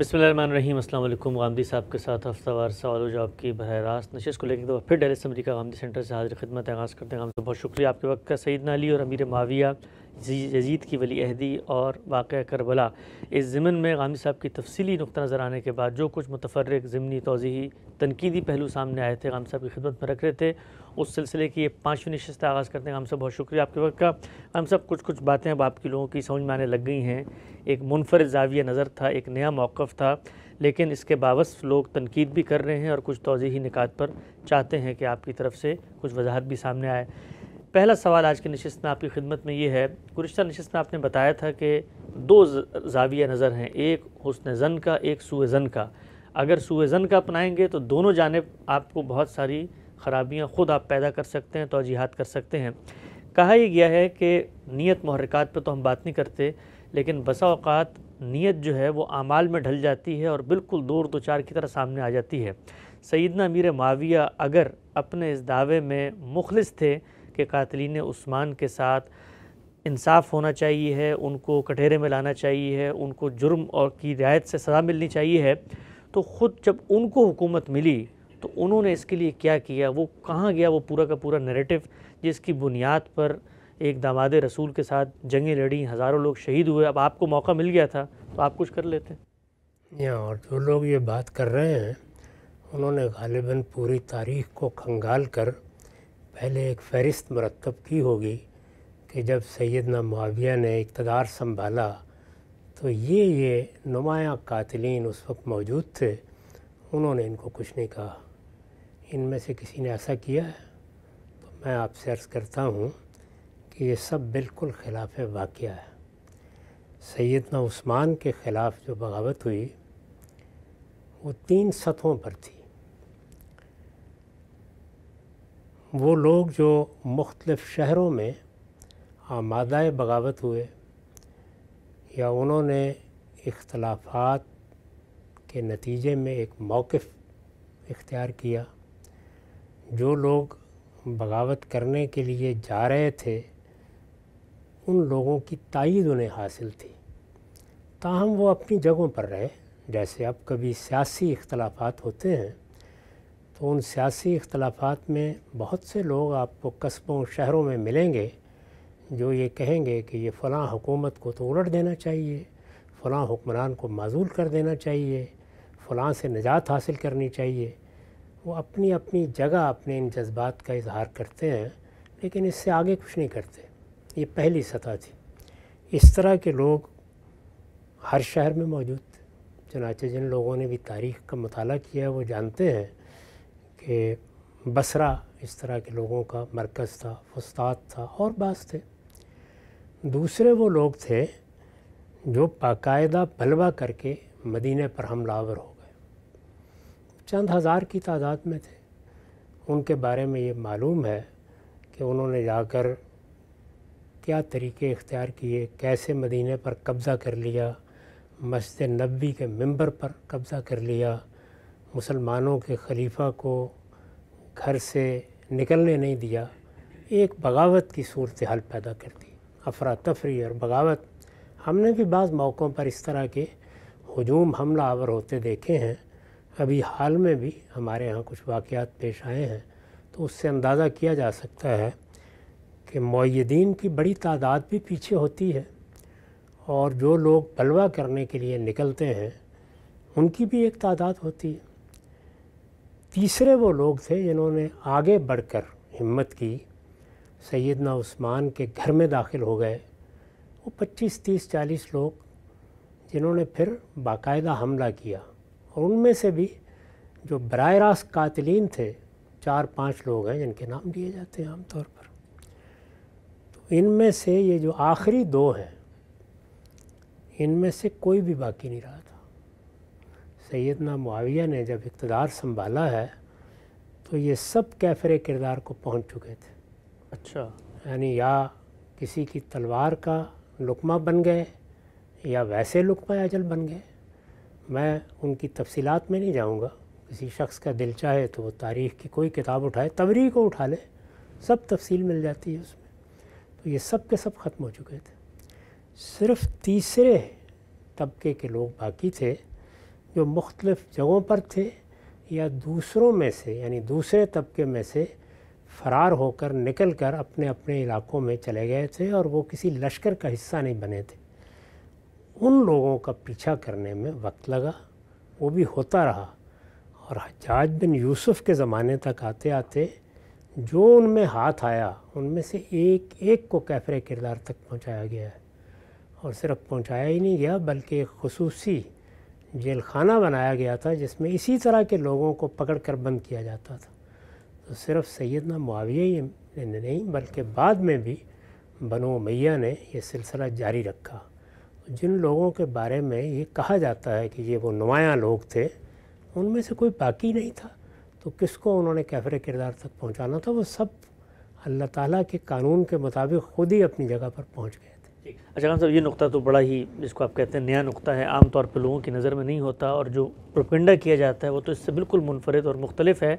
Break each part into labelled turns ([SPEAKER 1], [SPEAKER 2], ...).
[SPEAKER 1] बसमीम अल्लाम गांधी साहब के साथ हफ्तावार सवाल जवाब की बरह रास्त को लेकर एक फिर डेली अमरीका का सेंटर से हाजिर खदमत आगाज़ करते हैं तो बहुत शुक्रिया आपके वक्त का सईद नली और अमीर माविया यजीद की वली अहदी और वाक़ करबला इस ज़मन में गांधी साहब की तफसली नुक़ नज़र आने के बाद जो कुछ मतफरक ज़मनी तोज़ी तनकीदी पहलू सामने आए थे गांधी साहब की खिदमत में रख रहे थे उस सिलसिले की ये पाँचवीं नशस्त आगाज़ करते हैं हम सब बहुत शुक्रिया आपके वक्त का हम सब कुछ कुछ बातें अब आपके लोगों की समझ में आने लग गई हैं एक मुनफर जाविया नज़र था एक नया मौक़ था लेकिन इसके बावस लोग तनकीद भी कर रहे हैं और कुछ तोज़ी निकात पर चाहते हैं कि आपकी तरफ से कुछ वजाहत भी सामने आए पहला सवाल आज की नशस्त में आपकी खिदमत में ये है गुज्त नशस्त में आपने बताया था कि दो जाविया नज़र हैं एक हसन जन का एक सूए जन का अगर सूए जन का अपनाएंगे तो दोनों जानब आपको बहुत सारी ख़राबियाँ ख़ुद आप पैदा कर सकते हैं तोजीहत कर सकते हैं कहा यह गया है कि नीयत महरक़ात पर तो हम बात नहीं करते लेकिन बसा अवत नीयत जो है वो अमाल में ढल जाती है और बिल्कुल दूर दो चार की तरह सामने आ जाती है सैदना मीर माविया अगर अपने इस दावे में मुखलस थे कि कातलिन उस्मान के साथ इंसाफ होना चाहिए है उनको कटहरे में लाना चाहिए है उनको जुर्म और की रियायत से सज़ा मिलनी चाहिए है तो ख़ुद जब उनको हुकूमत मिली तो उन्होंने इसके लिए क्या किया वो कहाँ गया वो पूरा का पूरा नरेटिव जिसकी बुनियाद पर एक दामाद रसूल के साथ जंगें लड़ी हज़ारों लोग शहीद हुए अब आपको मौका मिल गया था तो आप कुछ कर लेते
[SPEAKER 2] या और जो लोग ये बात कर रहे हैं उन्होंने गालिबा पूरी तारीख को खंगाल कर पहले एक फ़हरिस्त मरतब की होगी कि जब सैदना माविया ने इकतदार संभाला तो ये ये नुमाया कातलिन उस वक्त मौजूद थे उन्होंने इनको कुछ नहीं कहा इनमें से किसी ने ऐसा किया है तो मैं आपसे अर्ज़ करता हूँ कि ये सब बिल्कुल ख़िलाफ़ वाक़ है सैदना उस्मान के ख़िलाफ़ जो बगावत हुई वो तीन सतहों पर थी वो लोग जो मुख्तलफ़ शहरों में आमादा बगावत हुए या उन्होंने इख्तलाफात के नतीजे में एक मौक़ इख्तियार किया जो लोग बगावत करने के लिए जा रहे थे उन लोगों की ताइद उन्हें हासिल थी ताहम वो अपनी जगहों पर रहे जैसे अब कभी सियासी इख्तलाफात होते हैं तो उन सियासी इख्तलाफात में बहुत से लोग आपको कस्बों शहरों में मिलेंगे जो ये कहेंगे कि ये फ़लाँ हुकूमत को तो उलट देना चाहिए फ़लाँ हुक्मरान को माजूल कर देना चाहिए फ़लाँ से निजात हासिल करनी चाहिए वो अपनी अपनी जगह अपने इन जज्बात का इजहार करते हैं लेकिन इससे आगे कुछ नहीं करते ये पहली सतह थी इस तरह के लोग हर शहर में मौजूद थे चनाचे जिन लोगों ने भी तारीख़ का मताल किया है वो जानते हैं कि बसरा इस तरह के लोगों का मरकज़ था उस्ताद था और बास थे दूसरे वो लोग थे जो बाकायदा बलवा करके मदीने पर हमलावर हो गए चंद हज़ार की तादाद में थे उनके बारे में ये मालूम है कि उन्होंने जाकर क्या तरीके इख्तियार किए कैसे मदीने पर कब्ज़ा कर लिया मस्जिद नबी के मंबर पर कब्ज़ा कर लिया मुसलमानों के खलीफा को घर से निकलने नहीं दिया एक बगावत की सूरत हाल पैदा कर दी अफरा तफरी और बगावत हमने भी बाज़ मौक़ों पर इस तरह के हजूम हमला आवर होते देखे हैं अभी हाल में भी हमारे यहाँ कुछ वाक़ात पेश आए हैं तो उससे अंदाज़ा किया जा सकता है कि मैदीन की बड़ी तादाद भी पीछे होती है और जो लोग बलवा करने के लिए निकलते हैं उनकी भी एक तादाद होती है तीसरे वो लोग थे जिन्होंने आगे बढ़कर हिम्मत की सैदना उस्मान के घर में दाखिल हो गए वो 25, 30, 40 लोग जिन्होंने फिर बाकायदा हमला किया और उनमें से भी जो बर रास्त कातलिन थे चार पांच लोग हैं जिनके नाम लिए जाते हैं आमतौर पर तो इनमें से ये जो आखिरी दो हैं इनमें से कोई भी बाकी नहीं रहा था सैदना मुआविया ने जब इकतदार संभाला है तो ये सब कैफरे किरदार को पहुंच चुके थे अच्छा यानी या किसी की तलवार का लुकमा बन गए या वैसे लुकमा अजल बन गए मैं उनकी तफसीत में नहीं जाऊँगा किसी शख्स का दिल चाहे तो वो तारीख़ की कोई किताब उठाए तबरी को उठा ले सब तफसील मिल जाती है उसमें तो ये सब के सब ख़त्म हो चुके थे सिर्फ तीसरे तबके के लोग बाकी थे जो मुख्तलफ़ जगहों पर थे या दूसरों में से यानी दूसरे तबके में से फ़रार होकर निकल कर अपने अपने इलाकों में चले गए थे और वो किसी लश्कर का हिस्सा नहीं बने थे उन लोगों का पीछा करने में वक्त लगा वो भी होता रहा और हजाज बिन यूसुफ के ज़माने तक आते आते जो उनमें हाथ आया उनमें से एक एक को कैफर किरदार तक पहुंचाया गया है और सिर्फ पहुंचाया ही नहीं गया बल्कि एक खसूसी जेल खाना बनाया गया था जिसमें इसी तरह के लोगों को पकड़ कर बंद किया जाता था तो सिर्फ सैदना मुआविया ही नहीं बल्कि बाद में भी बनो मैया ने यह सिलसिला जारी रखा जिन लोगों के बारे में ये कहा जाता है कि ये वो नुमायाँ लोग थे उनमें से कोई बाकी नहीं था तो किसको उन्होंने कैफरे किरदार तक पहुंचाना था वो सब अल्लाह ताला के कानून के मुताबिक ख़ुद ही अपनी जगह पर पहुंच
[SPEAKER 1] गए थे अच्छा खान साहब ये नुकता तो बड़ा ही जिसको आप कहते हैं नया नुकता है आम तौर पर लोगों की नज़र में नहीं होता और जो प्रोपिंडा किया जाता है वो तो इससे बिल्कुल मुनफरद और मुख्तलिफ है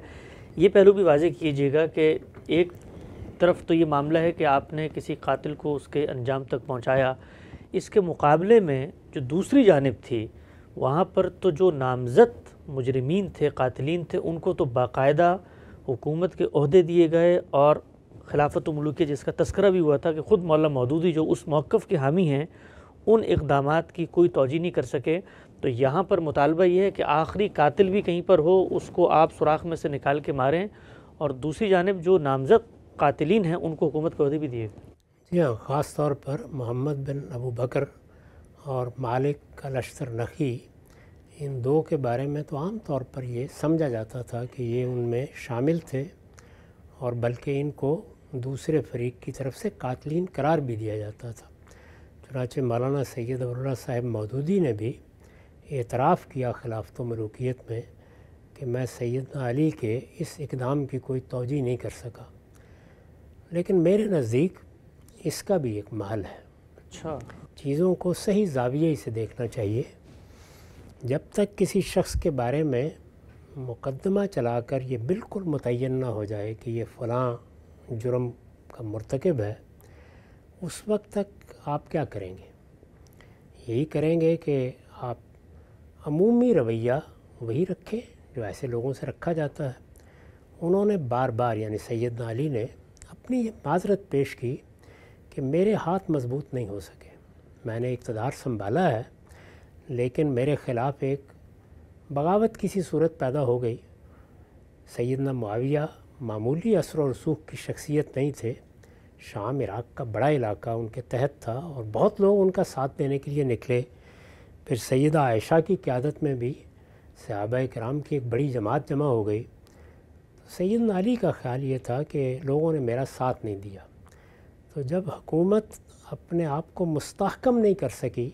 [SPEAKER 1] ये पहलू भी वाजे कीजिएगा कि एक तरफ तो ये मामला है कि आपने किसी कातिल को उसके अंजाम तक पहुँचाया इसके मुकाबले में जो दूसरी जानब थी वहाँ पर तो जो नामजद मुजरमीन थे कातलिन थे उनको तो बाकायदा हुकूमत के अहदे दिए गए और खिलाफत मलूक जिसका तस्करा भी हुआ था कि ख़ुद मौला मौदूदी जो उस मौक़ के हामी हैं उन इकदाम की कोई तोजी नहीं कर सके तो यहाँ पर मुतालबा यह है कि आखिरी कातिल भी कहीं पर हो उसको आप सुराख में से निकाल के मारें और दूसरी जानब जो नामजद कातलिन हैं उनको हुकूमत के अहदे भी दिए गए
[SPEAKER 2] हस्तियाँ ख़ास तौर पर मोहम्मद बिन अबू बकर और मालिक का लश्कर नखी इन दो के बारे में तो आम तौर पर ये समझा जाता था कि ये उनमें शामिल थे और बल्कि इनको दूसरे फरीक की तरफ से कातलीन करार भी दिया जाता था चुनाच मौलाना सैद अबर साहेब मौदूदी ने भी एतराफ़ किया खिलाफत मलूकियत में कि मैं सैद अली के इस इकदाम की कोई तोजी नहीं कर सका लेकिन मेरे नज़दीक इसका भी एक महल है अच्छा चीज़ों को सही जाविये से देखना चाहिए जब तक किसी शख्स के बारे में मुकदमा चलाकर ये बिल्कुल मुतन ना हो जाए कि ये फ़लाँ जुर्म का मरतकब है उस वक्त तक आप क्या करेंगे यही करेंगे कि आप अमूमी रवैया वही रखें जो ऐसे लोगों से रखा जाता है उन्होंने बार बार यानी सैदना अली ने अपनी माजरत पेश की कि मेरे हाथ मजबूत नहीं हो सके मैंने इकतदार संभाला है लेकिन मेरे ख़िलाफ़ एक बगावत किसी सूरत पैदा हो गई सैदना मुआविया मामूली असर और रसूख की शख्सियत नहीं थे शाम इराक़ का बड़ा इलाका उनके तहत था और बहुत लोग उनका साथ देने के लिए निकले फिर सैदा आयशा की क्यादत में भी सहाब कराम की एक बड़ी जमात जमा हो गई सैदन अली का ख्याल ये था कि लोगों ने मेरा साथ नहीं दिया तो जब हुकूमत अपने आप को मुस्तकम नहीं कर सकी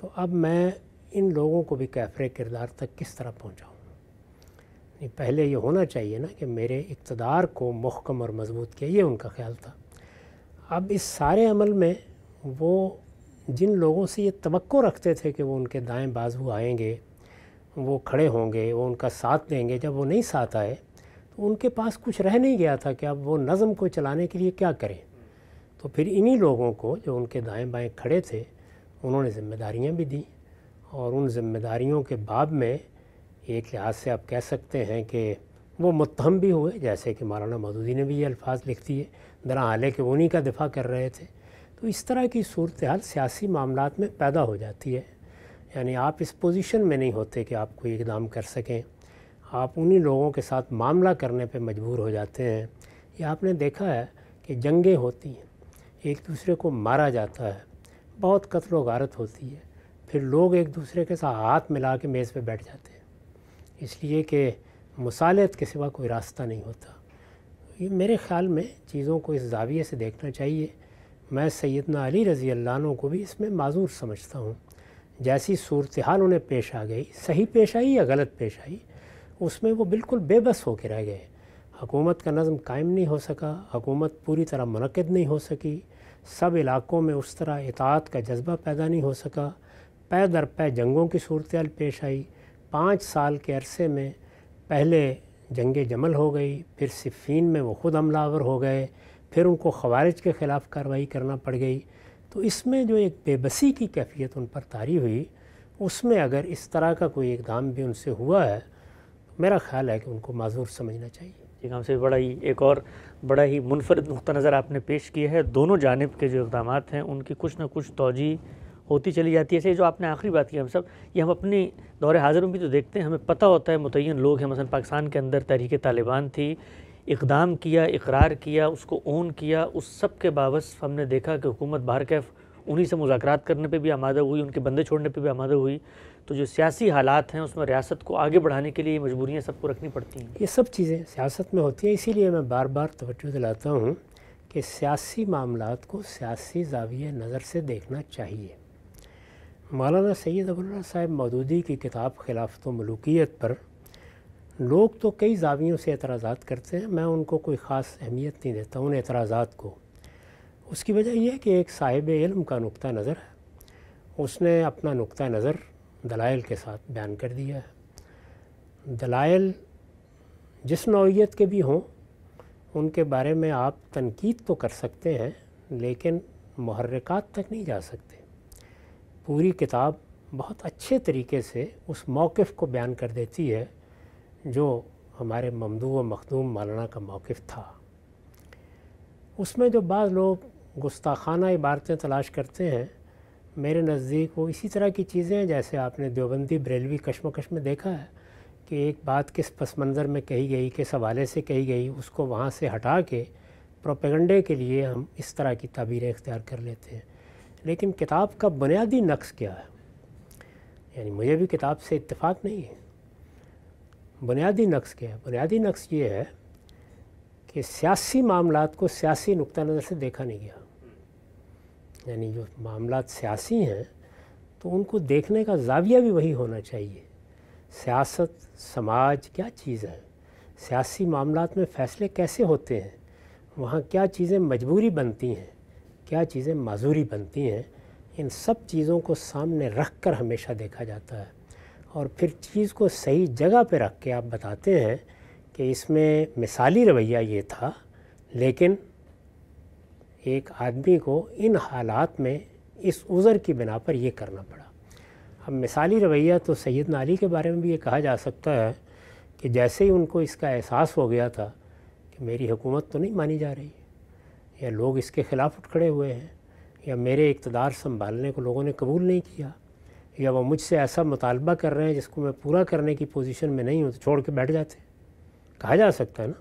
[SPEAKER 2] तो अब मैं इन लोगों को भी कैफरे किरदार तक किस तरह पहुँचाऊँ नहीं पहले ये होना चाहिए ना कि मेरे इकतदार को महकम और मजबूत किया ये उनका ख्याल था अब इस सारे अमल में वो जिन लोगों से ये तो रखते थे कि वो उनके दाएं बाजू आएंगे वो खड़े होंगे वो उनका साथ देंगे जब वो नहीं साथ आए तो उनके पास कुछ रह नहीं गया था कि अब वो नज़म को चलाने के लिए क्या करें तो फिर इन्हीं लोगों को जो उनके दाएं बाएं खड़े थे उन्होंने जिम्मेदारियां भी दी और उन जिम्मेदारियों के बाद में एक लिहाज से आप कह सकते हैं कि वो मुतहम भी हुए जैसे कि मौलाना मदूदी ने भी ये अल्फाज लिख दिए दरा हाल के उन्हीं का दिफा कर रहे थे तो इस तरह की सूरत हाल सियासी मामला में पैदा हो जाती है यानी आप इस पोजीशन में नहीं होते कि आप कोई इकदाम कर सकें आप उन्हीं लोगों के साथ मामला करने पर मजबूर हो जाते हैं या आपने देखा है कि जंगें होती हैं एक दूसरे को मारा जाता है बहुत कत्ल गारत होती है फिर लोग एक दूसरे के साथ हाथ मिला के मेज़ पर बैठ जाते हैं इसलिए कि मसालत के सिवा कोई रास्ता नहीं होता ये मेरे ख़्याल में चीज़ों को इस जाविये से देखना चाहिए मैं सैदना अली रज़ी अल्लाह को भी इसमें माजूर समझता हूँ जैसी सूरत हाल उन्हें पेश आ गई सही पेश आई या गलत पेश आई उसमें वो बिल्कुल बेबस होकर रह गए हकूमत का नज़म कायम नहीं हो सका हकूमत पूरी तरह मनकद नहीं हो सकी सब इलाकों में उस तरह इतात का जज्बा पैदा नहीं हो सका पै दर पै जंगों की सूरत पेश आई पाँच साल के अरसे में पहले जंग जमल हो गई फिर सिफीन में वो ख़ुद हमलावर हो गए फिर उनको खवारिज के ख़िलाफ़ कार्रवाई करना पड़ गई तो इसमें जो एक बेबसी की कैफियत उन पर तारी हुई उसमें अगर इस तरह का
[SPEAKER 1] कोई इकदाम भी उनसे हुआ है मेरा ख्याल है कि उनको माजूर समझना चाहिए जी हमसे बड़ा ही एक और बड़ा ही मुनफरद नुक़ नज़र आपने पेश किया है दोनों जानब के जो इकदाम हैं उनकी कुछ ना कुछ तोजी होती चली जाती है ऐसे अच्छा, जो आपने आखिरी बात की हम सब ये हम अपने दौर हाजिर में भी तो देखते हैं हमें पता होता है मुतन लोग हैं मसा पाकिस्तान के अंदर तहरीक तालिबान थी इकदाम किया इकरार किया उसको ओन किया उस सब के बावस हमने देखा कि हुकूमत बाहर कैफ उन्हीं से मुजात करने पर भी आमादा हुई उनके बंदे छोड़ने पर भी आमादा हुई तो जो सियासी हालात हैं उसमें रियासत को आगे बढ़ाने के लिए मजबूरियाँ सबको रखनी पड़ती हैं
[SPEAKER 2] ये सब चीज़ें सियासत में होती हैं इसीलिए मैं बार बार तोज्जो दिलाता हूँ कि सियासी मामला को सियासी जाविय नज़र से देखना चाहिए मौलाना सैद अबुल्ला साहब मदूदी की किताब खिलाफत तो मलूकियत पर लोग तो कई जावियों से एतराज़ करते हैं मैं उनको कोई ख़ास अहमियत नहीं देता उन एतराज़ को उसकी वजह यह है कि एक साहिब इल्म का नुक़ नज़र है उसने अपना नुक़ नज़र दलाइल के साथ बयान कर दिया है दलाइल जिस नौीयत के भी हों उनके बारे में आप तनकीद तो कर सकते हैं लेकिन महरक़ात तक नहीं जा सकते पूरी किताब बहुत अच्छे तरीके से उस मौक़ को बयान कर देती है जो हमारे ममदू व मखदूम मौलाना का मौक़ था उसमें जो बाज़ लोग गुस्ताखाना इबारतें तलाश करते हैं मेरे नज़दीक वो इसी तरह की चीज़ें हैं जैसे आपने देवबंदी बरेलवी कश्मकश में देखा है कि एक बात किस पस मंज़र में कही गई किस हवाले से कही गई उसको वहाँ से हटा के प्रोपेगंडे के लिए हम इस तरह की तबीरें इख्तियार कर लेते हैं लेकिन किताब का बुनियादी नक्श क्या है यानी मुझे भी किताब से इतफाक़ नहीं है बुनियादी नक्श क्या है बुनियादी नक्श ये है कि सियासी मामला को सियासी नुकता नज़र से देखा नहीं गया यानी जो मामला सियासी हैं तो उनको देखने का जाविया भी वही होना चाहिए सियासत समाज क्या चीज़ है सियासी मामला में फ़ैसले कैसे होते हैं वहाँ क्या चीज़ें मजबूरी बनती हैं क्या चीज़ें माजूरी बनती हैं इन सब चीज़ों को सामने रख कर हमेशा देखा जाता है और फिर चीज़ को सही जगह पर रख के आप बताते हैं कि इसमें मिसाली रवैया ये था लेकिन एक आदमी को इन हालात में इस उज़र की बिना पर यह करना पड़ा अब मिसाली रवैया तो सैद नाली के बारे में भी ये कहा जा सकता है कि जैसे ही उनको इसका एहसास हो गया था कि मेरी हुकूमत तो नहीं मानी जा रही या लोग इसके ख़िलाफ़ उठ खड़े हुए हैं या मेरे इकतदार संभालने को लोगों ने कबूल नहीं किया या वो मुझसे ऐसा मुतालबा कर रहे हैं जिसको मैं पूरा करने की पोजीशन में नहीं हूँ तो छोड़ के बैठ जाते कहा जा सकता है ना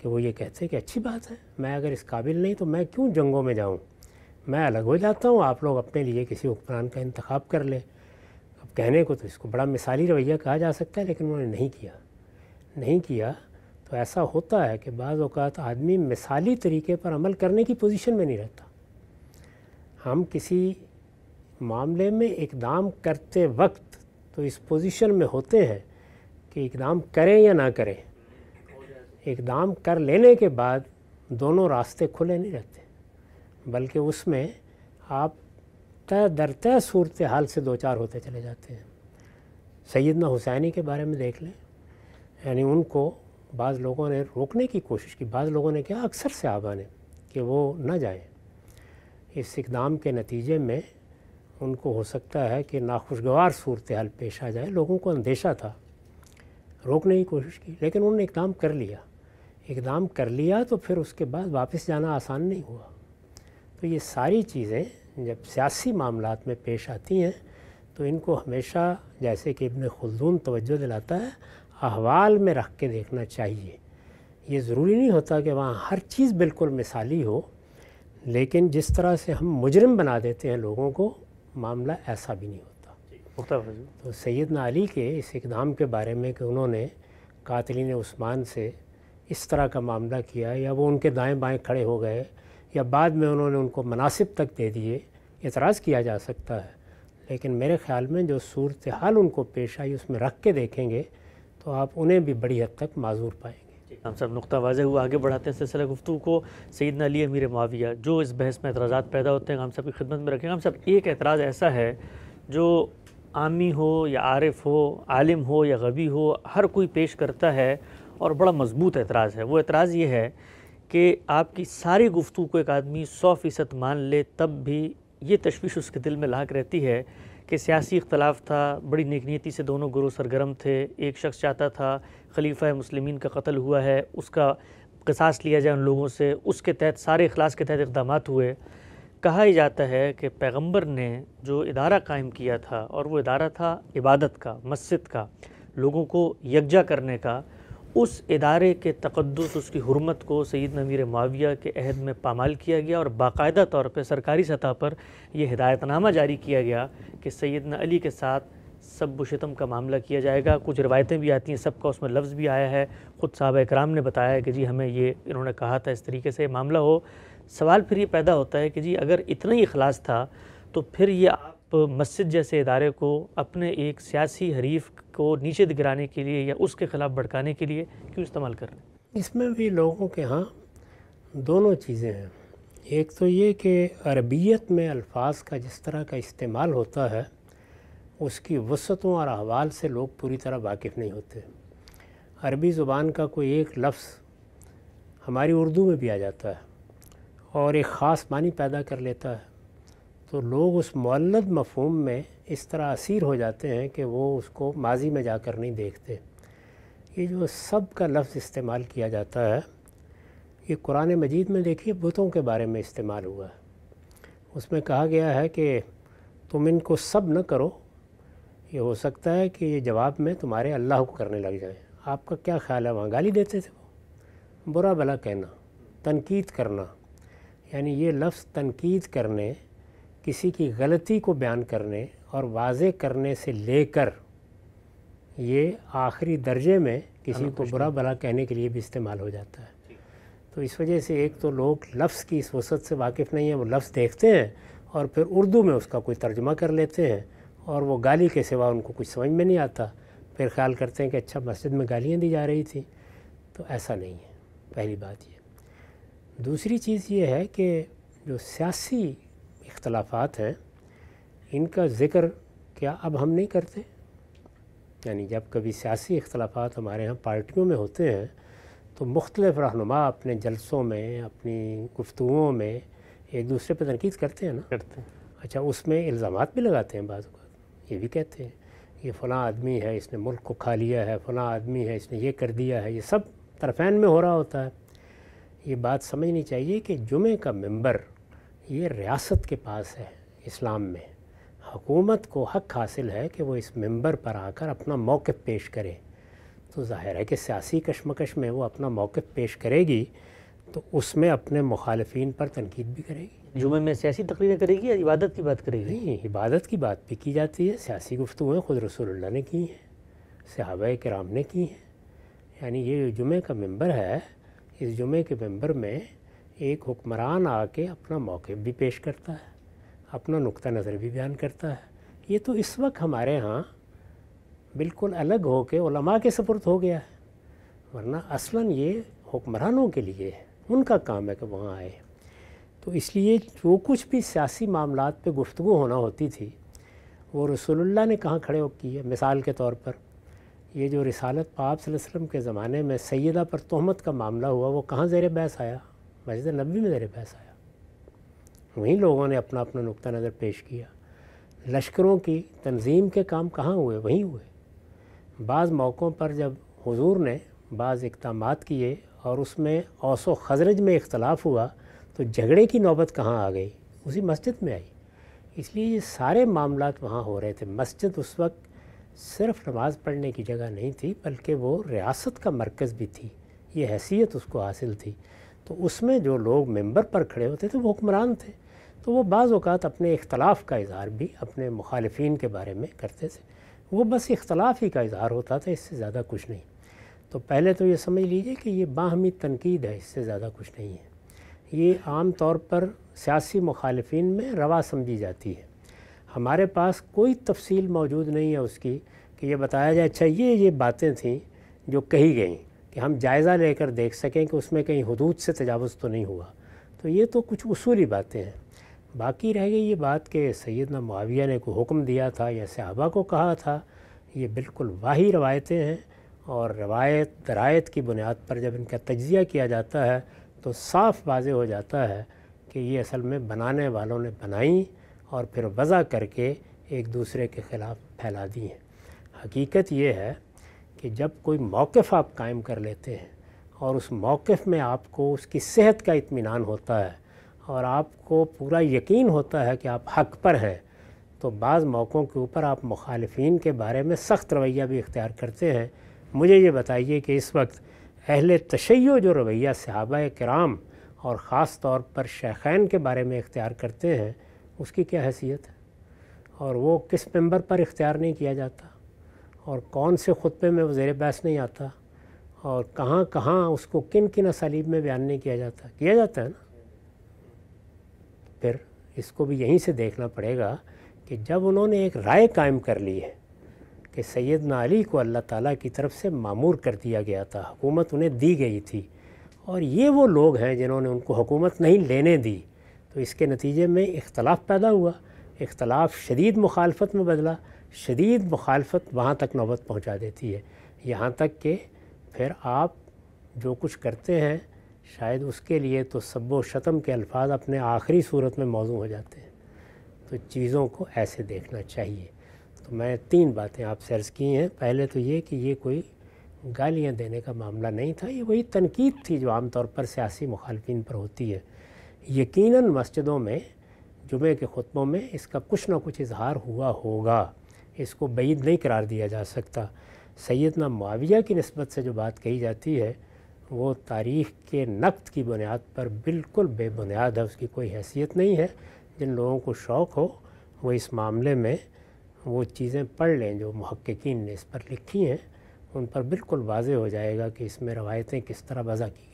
[SPEAKER 2] कि वो ये कहते हैं कि अच्छी बात है मैं अगर इस काबिल नहीं तो मैं क्यों जंगों में जाऊँ मैं अलग हो जाता हूँ आप लोग अपने लिए किसी हुक्मरान का इंतखब कर लें अब कहने को तो इसको बड़ा मिसाली रवैया कहा जा सकता है लेकिन उन्होंने नहीं किया नहीं किया तो ऐसा होता है कि बाज़ अवत आदमी मिसाली तरीके पर अमल करने की पोजीशन में नहीं रहता हम किसी मामले में इकदाम करते वक्त तो इस पोजीशन में होते हैं कि इकदाम करें या ना करें इकदाम कर लेने के बाद दोनों रास्ते खुले नहीं रहते बल्कि उसमें आप तय दर तय सूरत हाल से दो चार होते चले जाते हैं सैदना हुसैनी के बारे में देख लें यानी उनको बाज़ लोगों ने रोकने की कोशिश की बाज़ लोगों ने क्या अक्सर से आबाने ने कि वो न जाएं इस इकदाम के नतीजे में उनको हो सकता है कि नाखुशगवार सूरत हाल पेश आ जाए लोगों को अंदेशा था रोकने की कोशिश की लेकिन उन्होंने इकदाम कर लिया एकदम कर लिया तो फिर उसके बाद वापस जाना आसान नहीं हुआ तो ये सारी चीज़ें जब सियासी मामला में पेश आती हैं तो इनको हमेशा जैसे कि इबन खुलदूम तवज्जो दिलाता है अहवाल में रख के देखना चाहिए ये ज़रूरी नहीं होता कि वहाँ हर चीज़ बिल्कुल मिसाली हो लेकिन जिस तरह से हम मुजरम बना देते हैं लोगों को मामला ऐसा भी नहीं होता तो सैदना अली के इस इकदाम के बारे में कि उन्होंने कातलिन उस्मान से इस तरह का मामला किया या वो उनके दाएं बाएं खड़े हो गए या बाद में उन्होंने उनको मुनासिब तक दे दिए एतराज़ किया जा सकता है लेकिन मेरे ख़्याल में जो सूरत हाल उनको पेश आई उसमें रख के देखेंगे तो आप उन्हें भी बड़ी हद तक माजूर पाएंगे
[SPEAKER 1] हम सब नुकता वाजह हुआ आगे बढ़ाते हैं सिलसिला गुफ्तु को सईद अली अमीर माविया जो इस बहस में एतराज़ा पैदा होते हैं हम सब की खिदमत में रखेंगे हम सब एक एतराज़ ऐसा है जो आमी हो या आरिफ हो आलिम हो या गबी हो हर कोई पेश करता है और बड़ा मजबूत एतराज़ है वो एतराज़ ये है कि आपकी सारी गुफ्तु को एक आदमी सौ फ़ीसद मान ले तब भी ये तशवीश उसके दिल में लाक रहती है कि सियासी इख्तलाफ था बड़ी नेकनीति से दोनों गुरु सरगर्म थे एक शख्स चाहता था खलीफा मुस्लिमीन का कत्ल हुआ है उसका कसास लिया जाए उन लोगों से उसके तहत सारे अखलास के तहत इकदाम हुए कहा ही जाता है कि पैगंबर ने जो इदारा कायम किया था और वो इदारा था इबादत का मस्जिद का लोगों को यकजा करने का उस इदारे के तकदस उसकी हरमत को सैद नवीर माविया के अहद में पामाल किया गया और बाकायदा तौर पर सरकारी सतह पर यह हिदायतनामा जारी किया गया कि सैदना अली के साथ सब बुशतम का मामला किया जाएगा कुछ रिवायतें भी आती हैं सबका उसमें लफ्ज़ भी आया है ख़ुद साहब इक्राम ने बताया कि जी हमें ये इन्होंने कहा था इस तरीके से मामला हो सवाल फिर ये पैदा होता है कि जी अगर इतना ही अखलास था तो फिर ये मस्जिद जैसे इदारे को अपने एक सियासी हरीफ को नीचे गिराने के लिए या उसके ख़िलाफ़ भड़काने के लिए क्यों इस्तेमाल कर रहे
[SPEAKER 2] हैं इसमें भी लोगों के यहाँ दोनों चीज़ें हैं एक तो ये कि अरबियत में अल्फाज का जिस तरह का इस्तेमाल होता है उसकी वसतों और अहवाल से लोग पूरी तरह वाकिफ़ नहीं होते अरबी ज़ुबान का कोई एक लफ्ज़ हमारी उर्दू में भी आ जाता है और एक ख़ास मानी पैदा कर लेता है तो लोग उस मल्लद मफहम में इस तरह असीर हो जाते हैं कि वो उसको माजी में जाकर नहीं देखते ये जो सब का लफ्ज़ इस्तेमाल किया जाता है ये कुरान मजीद में देखिए बुतों के बारे में इस्तेमाल हुआ है उसमें कहा गया है कि तुम इनको सब न करो ये हो सकता है कि ये जवाब में तुम्हारे अल्लाह को करने लग जाए आपका क्या ख्याल है वहाँ गाली देते थे वो बुरा भला कहना तनकीद करना यानी ये लफ्ज़ तनकीद करने किसी की गलती को बयान करने और वाजे करने से लेकर ये आखिरी दर्जे में किसी को बुरा भला कहने के लिए भी इस्तेमाल हो जाता है तो इस वजह से एक तो लोग लफ्ज़ की इस वसत से वाकिफ़ नहीं है वो लफ्ज़ देखते हैं और फिर उर्दू में उसका कोई तर्जमा कर लेते हैं और वो गाली के सिवा उनको कुछ समझ में नहीं आता फिर ख्याल करते हैं कि अच्छा मस्जिद में गालियाँ दी जा रही थी तो ऐसा नहीं है पहली बात ये दूसरी चीज़ ये है कि जो सियासी इख्तलाफात हैं इनका ज़िक्र क्या अब हम नहीं करते यानी जब कभी सियासी इख्तलाफात हमारे यहाँ पार्टियों में होते हैं तो मुख्तलिफ रहनुमा अपने जलसों में अपनी गुफ्तुओं में एक दूसरे पर तनकीद करते हैं ना करते हैं अच्छा उसमें इल्ज़ाम भी लगाते हैं बाज़ ये भी कहते हैं ये फ़लाँ आदमी है इसने मुल्क को खा लिया है फ़लाँ आदमी है इसने ये कर दिया है ये सब तरफैन में हो रहा होता है ये बात समझनी चाहिए कि जुमे का मेंबर ये रियासत के पास है इस्लाम में हकूमत को हक हासिल है कि वो इस मंबर पर आकर अपना मौक़ पेश करे तो ज़ाहिर है कि सियासी कश्मकश में वो अपना मौक़ पेश करेगी तो उसमें अपने मुखालफी पर तनकीद भी करेगी जुमे में सियासी तकरीरें करेगी या इबादत की बात करेगी नहीं इबादत की बात भी की जाती है सियासी गुफ्तुएँ ख़ुद रसोल्ला ने की हैं सहाबा कराम ने की हैं यानी ये जुमे का मंबर है इस जुमे के मंबर में एक हुक्मरान आके अपना मौके भी पेश करता है अपना नुक्ता नज़र भी बयान करता है ये तो इस वक्त हमारे यहाँ बिल्कुल अलग हो के उलमा के सपुर्द हो गया है वरना असलन ये हुक्मरानों के लिए है उनका काम है कि वहाँ आए तो इसलिए जो कुछ भी सियासी मामला पर गुफ्तु होना होती थी वो रसोल्ला ने कहाँ खड़े होकर की है मिसाल के तौर पर ये जो रिसालत पाप वसल्लम के ज़माने में सैदा पर तहमत का मामला हुआ वो कहाँ ज़ेर बहस आया मस्जिद नबी में मेरे पास आया वहीं लोगों ने अपना अपना नुक़ नज़र पेश किया लश्करों की तंजीम के काम कहाँ हुए वहीं हुए बाज़ मौक़ों पर जब हजूर ने बाज़ इकदाम किए और उसमें औसो खजरज में इख्तलाफ हुआ तो झगड़े की नौबत कहाँ आ गई उसी मस्जिद में आई इसलिए ये सारे मामला वहाँ हो रहे थे मस्जिद उस वक्त सिर्फ नमाज़ पढ़ने की जगह नहीं थी बल्कि वो रियासत का मरकज़ भी थी ये हैसियत उसको हासिल थी तो उसमें जो लोग मेंबर पर खड़े होते थे वो हुक्मरान थे तो वो बाज़ात अपने इख्तलाफ का इजहार भी अपने मुखालफी के बारे में करते थे वो बस इख्तलाफ ही का इजहार होता था इससे ज़्यादा कुछ नहीं तो पहले तो ये समझ लीजिए कि ये बाहमी तनकीद है इससे ज़्यादा कुछ नहीं है ये आम तौर पर सियासी मुखालफन में रवा समझी जाती है हमारे पास कोई तफसील मौजूद नहीं है उसकी कि ये बताया जाए अच्छा ये ये बातें थीं जो कही गईं कि हम जायज़ा लेकर देख सकें कि उसमें कहीं हदूद से तजावज़ तो नहीं हुआ तो ये तो कुछ उसूली बातें हैं बाकी रह गई ये बात कि सैदना माविया ने को हुक्म दिया था या सहाबा को कहा था ये बिल्कुल वाही रवायतें हैं और रवायत दरायत की बुनियाद पर जब इनका तजिया किया जाता है तो साफ वाज हो जाता है कि ये असल में बनाने वालों ने बनाई और फिर वज़ा करके एक दूसरे के ख़िलाफ़ फैला दी हैं हकीकत ये है कि जब कोई मौक़ आप कायम कर लेते हैं और उस मौक़ में आपको उसकी सेहत का इत्मीनान होता है और आपको पूरा यकीन होता है कि आप हक पर हैं तो बाज़ मौक़ों के ऊपर आप मुखालफन के बारे में सख्त रवैया भी इख्तियार करते हैं मुझे ये बताइए कि इस वक्त अहल तशै जो रवैया सहाबा कराम और ख़ास तौर पर शैखैन के बारे में इख्तियार करते हैं उसकी क्या हैसियत है और वो किस मेंबर पर इख्तियार नहीं किया जाता और कौन से खुतबे में वो बहस नहीं आता और कहाँ कहाँ उसको किन किन असालीब में बयान नहीं किया जाता किया जाता है ना फिर इसको भी यहीं से देखना पड़ेगा कि जब उन्होंने एक राय कायम कर ली है कि सैदना अली को अल्लाह ताला की तरफ से मामूर कर दिया गया था हुकूमत उन्हें दी गई थी और ये वो लोग हैं जिन्होंने उनको हुकूमत नहीं लेने दी तो इसके नतीजे में इख्तलाफ पैदा हुआ इख्तलाफ शदीद मुखालफत में बदला शदीद मुखालफत वहाँ तक नौबत पहुँचा देती है यहाँ तक कि फिर आप जो कुछ करते हैं शायद उसके लिए तो सब्ब शतम के अल्फाज अपने आखिरी सूरत में मौजू हो जाते हैं तो चीज़ों को ऐसे देखना चाहिए तो मैं तीन बातें आपसे अर्ज़ की हैं पहले तो ये कि ये कोई गालियाँ देने का मामला नहीं था ये वही तनकीद थी जो आम तौर पर सियासी मुखालफन पर होती है यकीन मस्जिदों में जुमे के ख़ुतबों में इसका कुछ ना कुछ इजहार हुआ होगा इसको बैद नहीं करार दिया जा सकता सैदना माविया की नस्बत से जो बात कही जाती है वो तारीख़ के नक्त की बुनियाद पर बिल्कुल बेबुनियाद है उसकी कोई हैसियत नहीं है जिन लोगों को शौक़ हो वो इस मामले में वो चीज़ें पढ़ लें जो महक्कीन ने इस पर लिखी हैं उन पर बिल्कुल वाज हो जाएगा कि इसमें रवायतें किस तरह वज़ा की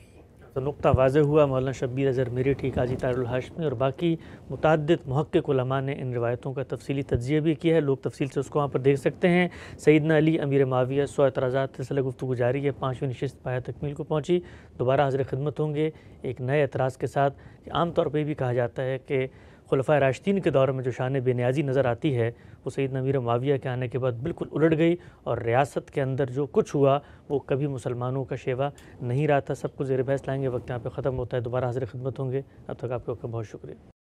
[SPEAKER 1] तो नुकता वाज हुआ मौलाना शब्बीर अज़र मेरे काजी तारुल हाशमी और बाकी मुतद महक़मा ने इन रवायतों का तफसली तजिया भी किया है लोग तफसील से उसको वहाँ पर देख सकते हैं सईदना अली अमीर माविया सौ एतराज़ा सिलसिला गुफ्तु जारी है पाँचवीं नशस्त पाया तकमील को पहुँची दोबारा हाजिर खदमत होंगे एक नए एतराज़ के साथ आम तौर पर भी कहा जाता है कि खलफा राशदीन के दौर में जो शान बेनियाजी नज़र आती है वो सईद नवीर माविया के आने के बाद बिल्कुल उलट गई और रियासत के अंदर जो कुछ हुआ वो कभी मुसलमानों का शेवा नहीं रहा था सब कुछ जेर बहस लाएंगे वक्त यहाँ पर ख़त्म होता है दोबारा हाजिर खदमत होंगे अब तक आपका बहुत शुक्रिया